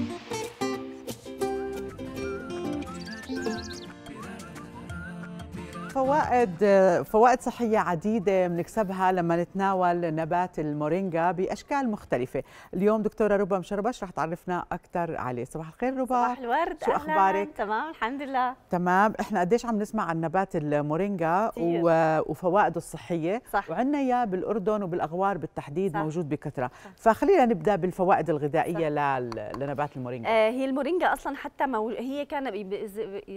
Thank you. فوائد فوائد صحية عديدة بنكسبها لما نتناول نبات المورينجا بأشكال مختلفة اليوم دكتورة ربا مشربش رح تعرفنا أكثر عليه صباح الخير ربا صباح الورد شو أخبارك؟ تمام الحمد لله تمام إحنا قديش عم نسمع عن نبات المورينجا و... وفوائده الصحية صح. إياه بالأردن وبالأغوار بالتحديد صح. موجود بكثرة فخلينا نبدأ بالفوائد الغذائية صح. لنبات المورينجا آه هي المورينجا أصلا حتى مو... هي كان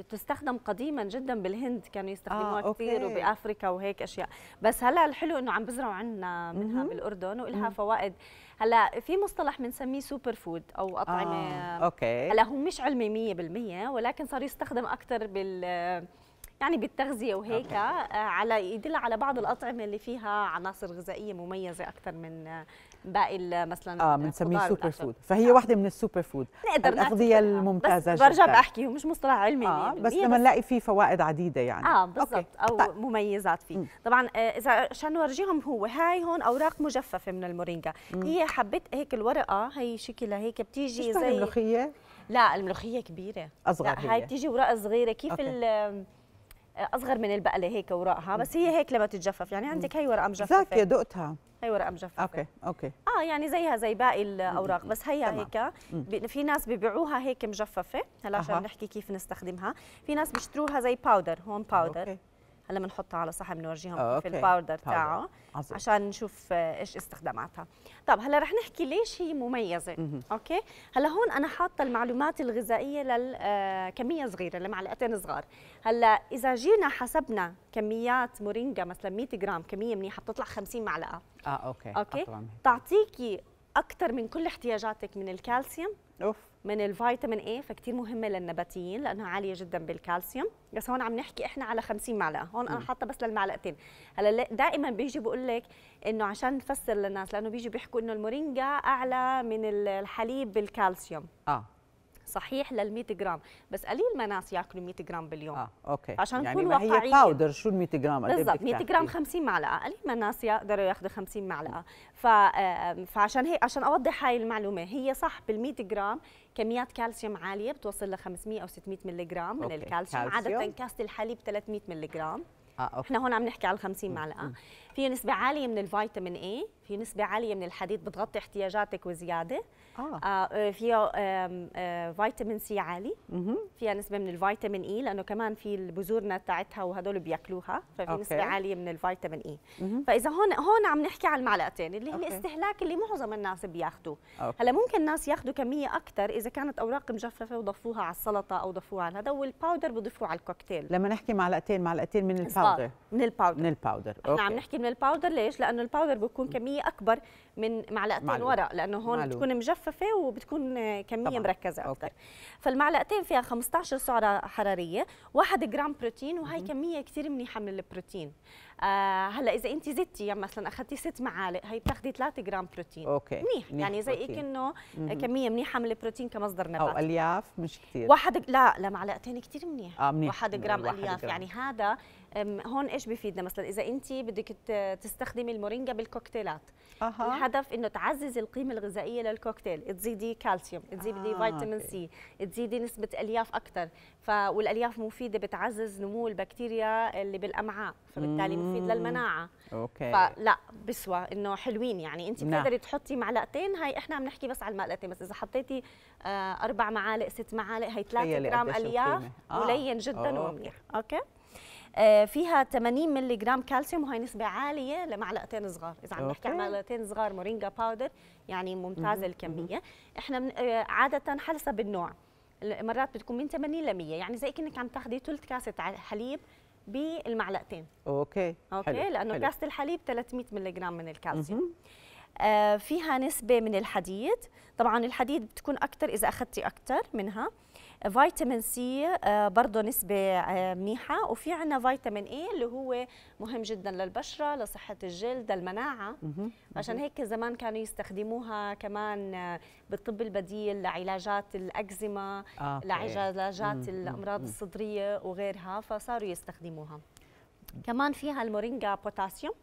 تستخدم قديما جدا بالهند كانوا يستخدموها آه، كثير وبافريكا وهيك اشياء بس هلا الحلو انه عم بزرعوا عندنا منها بالاردن والها فوائد هلا في مصطلح بنسميه سوبر فود او اطعمه آه. اوكي هلا هو مش علمي 100% ولكن صار يستخدم اكثر بال يعني بالتغذيه وهيك آه، على يدل على بعض الاطعمه اللي فيها عناصر غذائيه مميزه اكثر من آه، باقي مثلا اه بنسميه سوبر فود فهي آه. واحده من السوبر فود نقدر الاغذيه الممتازه بس برجع بحكي مش مصطلح علمي آه بس لما نلاقي فيه فوائد عديده يعني اه بالضبط او طيب. مميزات فيه م. طبعا آه، اذا عشان نورجيهم هو هاي هون اوراق مجففه من المورينجا م. هي حبيت هيك الورقه هي شكلها هيك بتيجي زي الملوخيه لا الملوخيه كبيره اصغر لا هي بتيجي ورقه صغيره كيف أوكي. اصغر من البقله هيك وراقها بس هي هيك لما تتجفف يعني عندك هي ورقه مجففه زاكية دقتها هي ورقه مجففه اوكي اوكي اه يعني زيها زي باقي الاوراق بس هي هيك في ناس ببيعوها هيك مجففه هلا عشان نحكي كيف نستخدمها في ناس بيشتروها زي باودر هون باودر أوكي. هلا بنحطها على صحن بنورجيهم آه، في الباودر تاعه عشان نشوف آه، ايش استخداماتها طب هلا رح نحكي ليش هي مميزه اوكي هلا هون انا حاطه المعلومات الغذائيه للكميه آه، صغيره لمعلقتين صغار هلا اذا جينا حسبنا كميات مورينجا مثلا 100 جرام كميه منيحه بتطلع 50 معلقه اه اوكي اوكي تعطيكي اكثر من كل احتياجاتك من الكالسيوم أوف. من الفيتامين اي فكتير مهمه للنباتيين لانها عاليه جدا بالكالسيوم بس هون عم نحكي احنا على 50 معلقه هون انا حاطه بس للمعلقتين هلا دائما بيجي بقول لك انه عشان نفسر للناس لانه بيجي بيحكوا انه المورينجا اعلى من الحليب بالكالسيوم اه صحيح لل 100 جرام بس قليل ما ناس ياكلوا 100 جرام باليوم اه اوكي عشان يعني نكون واقعيين هي باودر شو ال 100 جرام بالضبط 100 جرام 50 معلقه قليل ما ناس يقدروا ياخذوا 50 معلقه ف فعشان هيك عشان اوضح هاي المعلومه هي صح بال 100 جرام كميات كالسيوم عاليه بتوصل ل 500 او 600 مللي جرام من الكالسيوم عاده كاسه الحليب 300 مللي جرام آه، أوكي. احنا هون عم نحكي على 50 معلقه في نسبه عاليه من الفيتامين اي في نسبه عاليه من الحديد بتغطي احتياجاتك وزياده آه. آه, آه، فيها آه،, آه فيتامين سي عالي مه. فيها نسبه من الفيتامين اي e، لانه كمان في البذورنا تاعتها وهدول بياكلوها ففي أوكي. نسبه عاليه من الفيتامين اي e. فاذا هون هون عم نحكي على المعلقتين اللي هي الاستهلاك اللي معظم الناس بياخذوه هلا ممكن الناس ياخذوا كميه اكثر اذا كانت اوراق مجففه وضفوها على السلطه او ضفوها على هذا والباودر بضيفوه على الكوكتيل لما نحكي معلقتين معلقتين من الباودر من الباودر من الباودر اوكي عم نحكي من الباودر ليش لانه الباودر بيكون كميه اكبر من معلقتين ورق لانه هون معلوم. بتكون مجففه وبتكون كميه طبعا. مركزه اكثر أوكي. فالمعلقتين فيها 15 سعره حراريه 1 جرام بروتين وهي كميه كثير منيحه من البروتين آه هلا اذا انت زدتي يعني مثلا اخذتي ست معالق هي بتاخذي 3 جرام بروتين اوكي منيح يعني زي كانه انه كميه منيحه من البروتين كمصدر نبات او الياف مش كثير واحد لا لمعلقتين كثير منيح آه منيح 1 جرام الياف يعني هذا هون ايش بفيدنا مثلا اذا انت بدك تستخدمي المورينجا بالكوكتيلات أه. الهدف انه تعزز القيمه الغذائيه للكوكتيل تزيدي كالسيوم تزيدي آه. فيتامين سي تزيدي نسبه الياف اكثر ف... والالياف مفيده بتعزز نمو البكتيريا اللي بالامعاء فبالتالي مفيد للمناعه اوكي فلا بسوى انه حلوين يعني انت نعم. بتقدري تحطي معلقتين هاي احنا عم نحكي بس على المعلقتين بس اذا حطيتي آه، اربع معالق ست معالق هي 3 جرام الياف آه، قليل آه. جدا ومنيح اوكي آه، فيها 80 مللي جرام كالسيوم وهي نسبه عاليه لمعلقتين صغار اذا عم نحكي عن معلقتين صغار مورينجا باودر يعني ممتازه الكميه احنا آه، عاده حسب النوع مرات بتكون من 80 ل 100 يعني زي كانك عم تاخذي ثلث كاسه حليب بالمعلقتين اوكي اوكي حلو. لانه كاسه الحليب 300 ملي جرام من الكالسيوم آه، فيها نسبه من الحديد طبعا الحديد بتكون اكثر اذا اخذتي اكثر منها فيتامين سي آه، برضه نسبة آه، منيحة وفي عنا فيتامين اي اللي هو مهم جدا للبشرة لصحة الجلد للمناعة عشان هيك زمان كانوا يستخدموها كمان آه، بالطب البديل لعلاجات الأكزيما آه. لعلاجات الأمراض الصدرية وغيرها فصاروا يستخدموها كمان فيها المورينجا بوتاسيوم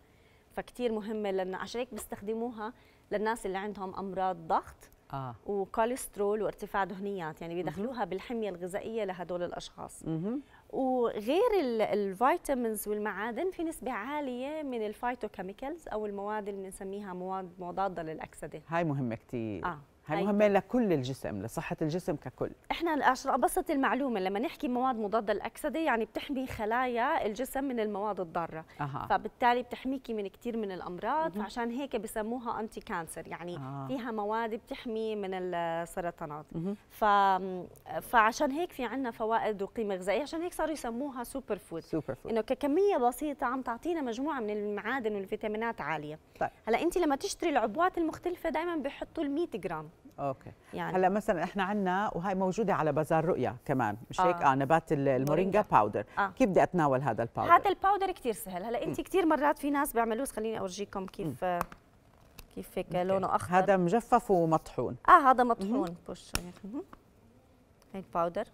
فكتير مهمة لأن عشان هيك بيستخدموها للناس اللي عندهم أمراض ضغط آه. وكوليسترول وارتفاع دهنيات يعني بيدخلوها بالحميه الغذائيه لهدول الاشخاص مه. وغير الفيتامينز والمعادن في نسبه عاليه من الفايتوكيميكلز او المواد اللي بنسميها مواد مضاده للاكسده هاي مهمه كثير آه. هاي طيب. مهمة لكل الجسم لصحة الجسم ككل احنا عشان ابسط المعلومة لما نحكي مواد مضادة الاكسده يعني بتحمي خلايا الجسم من المواد الضارة أها. فبالتالي بتحميكي من كثير من الأمراض مه. فعشان هيك بسموها انتي كانسر يعني آه. فيها مواد بتحمي من السرطانات مه. ف... فعشان هيك في عندنا فوائد وقيمة غذائية عشان هيك صاروا يسموها سوبر فود سوبر فود انه ككمية بسيطة عم تعطينا مجموعة من المعادن والفيتامينات عالية طيب. هلا انت لما تشتري العبوات المختلفة دائما بحطوا ال 100 جرام اوكي يعني هلا مثلا احنا عندنا وهي موجوده على بازار رؤيا كمان مش هيك آه. آه. نبات المورينجا باودر آه. كيف بدي اتناول هذا الباودر هذا الباودر كثير سهل هلا انت كثير مرات في ناس بيعملوه خليني اورجيكم كيف م. كيف هيك لونه اخضر هذا مجفف ومطحون اه هذا مطحون بوش هيك باودر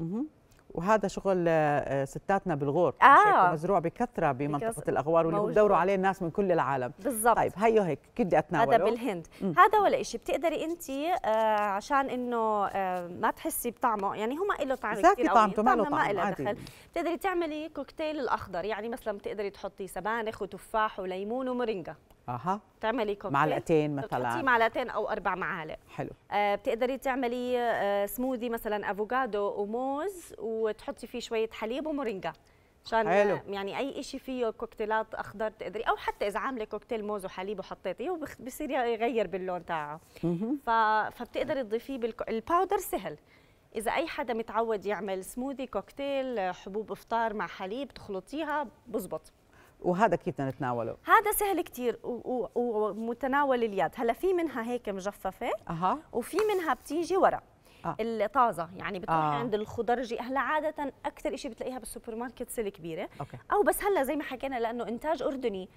اها وهذا شغل آه، آه، ستاتنا بالغور آه. مزروع بكثره بمنطقه الاغوار واللي بدوروا عليه الناس من كل العالم بالضبط طيب هيو هيك كيف بدي اتناوله هذا بالهند م. هذا ولا شيء بتقدري انت آه عشان انه آه ما تحسي بطعمه يعني هما له طعم كثير قوي طعمته ما له طعم ما له دخل بتقدري تعملي كوكتيل الاخضر يعني مثلا بتقدري تحطي سبانخ وتفاح وليمون ومورينجا اها بتعملي كوكتيل معلقتين مثلا بتحطي معلقتين او اربع معالق حلو آه بتقدري تعملي آه سموذي مثلا افوكادو وموز وتحطي فيه شويه حليب ومورينجا مشان يعني اي شيء فيه كوكتيلات اخضر تقدري او حتى اذا عامله كوكتيل موز وحليب وحطيتيه وبصير يغير باللون تاعه ف... فبتقدري تضيفيه بالك... الباودر سهل اذا اي حدا متعود يعمل سموذي كوكتيل حبوب افطار مع حليب تخلطيها بزبط وهذا كيف بدنا نتناوله هذا سهل كثير ومتناول اليد هلا في منها هيك مجففه أه. وفي منها بتيجي ورق آه. الطازه يعني بتروحي آه. عند الخضرجي هلا عاده اكثر شيء بتلاقيها بالسوبر ماركتس الكبيره أوكي. او بس هلا زي ما حكينا لانه انتاج اردني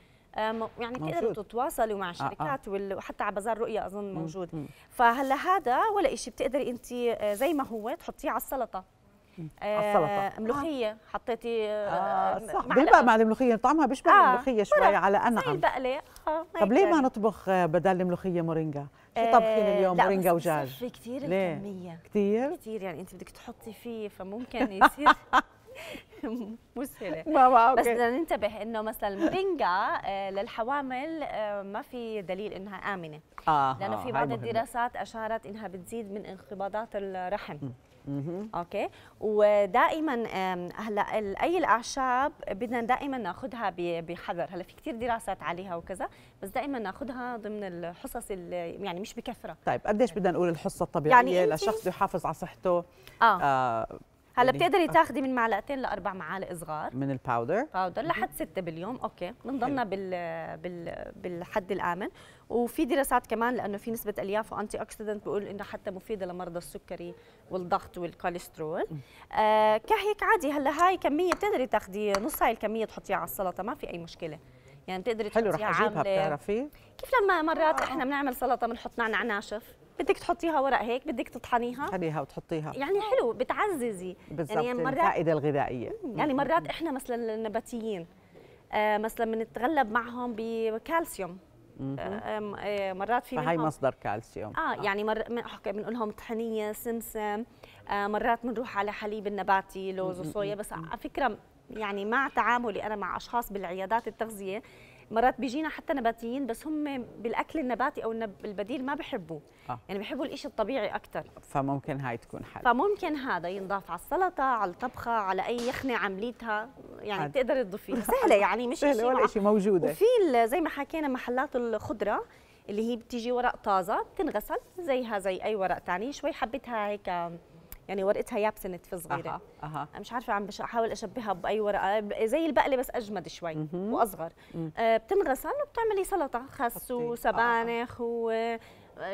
يعني بتقدر تتواصلوا مع شركات آه آه. وحتى على بازار رؤيا اظن موجود مم. مم. فهلا هذا ولا شيء بتقدري انت آه، زي ما هو تحطيه على السلطه آه، السلطه ملوخيه آه. حطيتي آه, آه، صح بيبقى مع الملوخيه طعمها بيشبه آه الملوخيه شوي على انعم بقله آه طب ليه ما نطبخ بدل الملوخيه مورينجا؟ شو طبخين اليوم مورينجا وجاج؟ في كثير الكميه كثير؟ كثير يعني انت بدك تحطي فيه فممكن يصير مسهله ماما أوكي. بس بدنا ننتبه انه مثلا المورينجا للحوامل ما في دليل انها امنه آه لانه في بعض الدراسات اشارت انها بتزيد من انقباضات الرحم م. اوكي ودائما هلا اي الاعشاب بدنا دائما ناخذها بحذر هلا في كثير دراسات عليها وكذا بس دائما ناخذها ضمن الحصص اللي يعني مش بكثره طيب قديش بدنا نقول الحصه الطبيعيه يعني لشخص يحافظ على صحته آه. آه هلا يعني بتقدري آه. تاخدي من معلقتين لاربع معالق صغار من الباودر باودر لحد ستة باليوم اوكي بنضلنا بال... بال... بالحد الامن وفي دراسات كمان لانه في نسبه الياف وانتي اوكسيدنت بقول انه حتى مفيده لمرضى السكري والضغط والكوليسترول آه كهيك عادي هلا هاي كميه بتقدري تاخدي نص هاي الكميه تحطيها على السلطه ما في اي مشكله يعني بتقدري تحطيها حلو رح اجيبها بتعرفي كيف لما مرات آه. احنا بنعمل سلطه بنحط نعناع ناشف بدك تحطيها ورق هيك بدك تطحنيها تطحنيها وتحطيها يعني حلو بتعززي بالضبط يعني, يعني مرات الفائده الغذائيه يعني مرات احنا مثلا النباتيين آه، مثلا بنتغلب معهم بكالسيوم آه، آه، مرات في فهي مصدر كالسيوم اه, يعني مر... بنقول لهم طحنيه سمسم مرات بنروح على حليب النباتي لوز وصويا بس على فكره يعني مع تعاملي انا مع اشخاص بالعيادات التغذيه مرات بيجينا حتى نباتيين بس هم بالاكل النباتي او البديل ما بحبوه آه. يعني بحبوا الشيء الطبيعي اكثر فممكن هاي تكون حل فممكن هذا ينضاف على السلطه على الطبخه على اي يخنه عمليتها يعني عاد. تقدر تضيفيه سهله يعني مش سهله ولا شيء موجوده وفي زي ما حكينا محلات الخضره اللي هي بتيجي ورق طازه بتنغسل زيها زي اي ورق ثاني شوي حبتها هيك يعني ورقتها يابسنت في صغيره أها. أها. مش عارفه عم بحاول اشبهها باي ورقه زي البقله بس اجمد شوي مم. واصغر آه بتنغسل وبتعملي سلطه خس وسبانخ آه.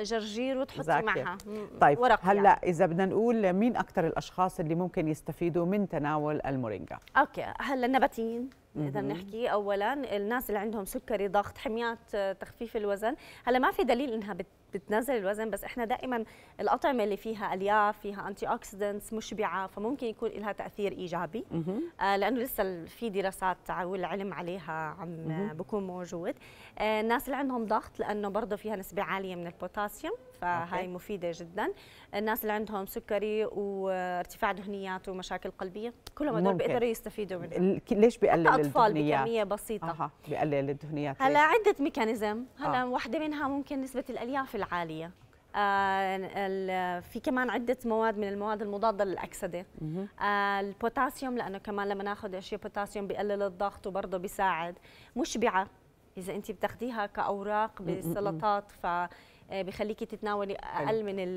وجرجير وتحطي معها طيب ورق هلا يعني. اذا بدنا نقول مين اكثر الاشخاص اللي ممكن يستفيدوا من تناول المورينجا اوكي هلا النباتيين اذا بنحكي اولا الناس اللي عندهم سكري ضغط حميات آه، تخفيف الوزن هلا ما في دليل انها بت بتنزل الوزن بس احنا دائما الاطعمه اللي فيها الياف فيها انتي اوكسيدنتس مشبعه فممكن يكون لها تاثير ايجابي آه لانه لسه في دراسات والعلم عليها عم آه، بكون موجود آه الناس اللي عندهم ضغط لانه برضه فيها نسبه عاليه من البوتاسيوم فهي مفيده جدا الناس اللي عندهم سكري وارتفاع دهنيات ومشاكل قلبيه كلهم هدول بيقدروا يستفيدوا منها ليش بقلل اطفال الدهنيات. بكميه بسيطه اها بقلل الدهنيات هلا عده ميكانيزم هلا آه. واحده منها ممكن نسبه الالياف العاليه آه في كمان عدة مواد من المواد المضادة للأكسدة آه البوتاسيوم لأنه كمان لما ناخذ أشياء بوتاسيوم بقلل الضغط وبرضه بيساعد مشبعة إذا أنت بتاخديها كأوراق بالسلطات ف آه، بخليكي تتناولي اقل من الـ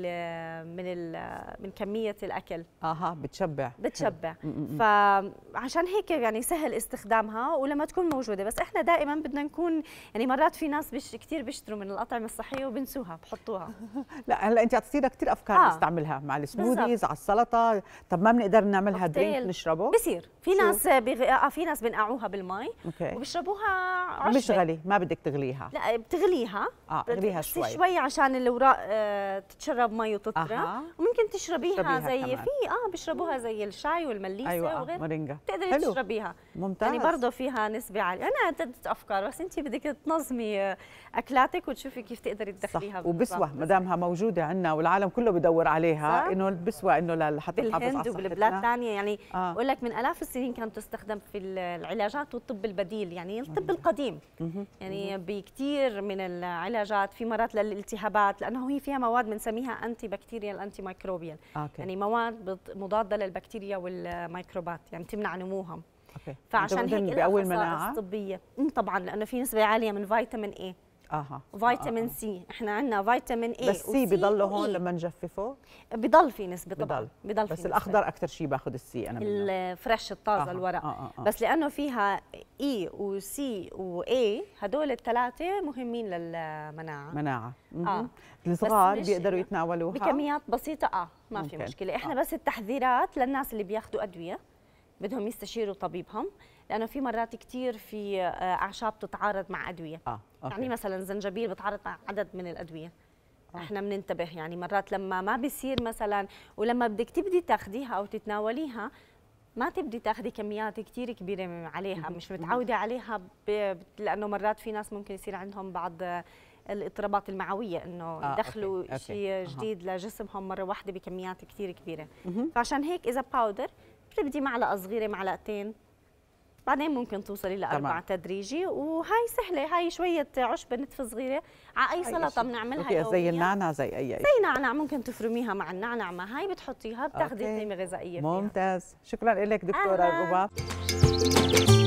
من الـ من كميه الاكل اها بتشبع بتشبع فعشان هيك يعني سهل استخدامها ولما تكون موجوده بس احنا دائما بدنا نكون يعني مرات في ناس بش كثير بيشتروا من الاطعمه الصحيه وبنسوها بحطوها لا هلا انت عطيتينا كثير افكار آه. نستعملها مع السموذيز على السلطه طب ما بنقدر نعملها درينك نشربه بصير في ناس بغ... آه في ناس بنقعوها بالماء وبيشربوها عشبه مش غلي ما بدك تغليها لا بتغليها اه بتغليها شوي شوي عشان الاوراق آه، تتشرب مي وتطرى وممكن تشربيها تشربيها زي كمان. في اه بيشربوها زي الشاي والمليسه أيوة آه، وغير مرنجة. تقدري تشربيها ممتاز يعني برضه فيها نسبه عاليه انا عدة افكار بس انت بدك تنظمي اكلاتك وتشوفي كيف تقدري تدخليها صح وبسوه ما دامها موجوده عندنا والعالم كله بدور عليها انه البسوه انه لحتى تحافظ على الهند وبالبلاد ثانيه يعني آه. بقول لك من الاف السنين كانت تستخدم في العلاجات والطب البديل يعني الطب القديم يعني بكثير من العلاجات في مرات للالتهابات لانه هي فيها مواد بنسميها انتي بكتيريال انتي مايكروبيال يعني مواد مضاده للبكتيريا والميكروبات يعني تمنع نموها فعشان هيك بأول مناعة طبية طبعا لأنه في نسبة عالية من فيتامين إيه اها فيتامين سي احنا عندنا فيتامين اي بس سي بضله e. هون لما نجففه بضل في نسبه طبعا بضل, بضل بس في الاخضر اكثر شيء باخذ السي انا الفريش الطازه آه. الورق آه. آه. آه. بس لانه فيها اي e وسي واي هدول الثلاثه مهمين للمناعه مناعه اه الصغار بيقدروا يتناولوها بكميات بسيطه اه ما في مشكله احنا آه. بس التحذيرات للناس اللي بياخذوا ادويه بدهم يستشيروا طبيبهم لانه في مرات كثير في آه، اعشاب بتتعارض مع ادويه آه. يعني مثلا زنجبيل بتعارض مع عدد من الادويه آه. احنا بننتبه يعني مرات لما ما بيصير مثلا ولما بدك تبدي تاخديها او تتناوليها ما تبدي تاخذي كميات كثير كبيره عليها مش متعوده عليها ب... لانه مرات في ناس ممكن يصير عندهم بعض آه، الاضطرابات المعويه انه آه، يدخلوا شيء جديد أه. لجسمهم مره واحده بكميات كثير كبيره فعشان هيك اذا باودر تبدي معلقه صغيره معلقتين بعدين ممكن توصلي لاربع تدريجي وهي سهله هي شويه عشبه نتف صغيره على اي سلطه بنعملها زي النعنع زي اي شيء زي نعنع ممكن تفرميها مع النعنع ما هاي بتحطيها بتاخذي قيمه غذائيه ممتاز شكرا لك دكتوره ربا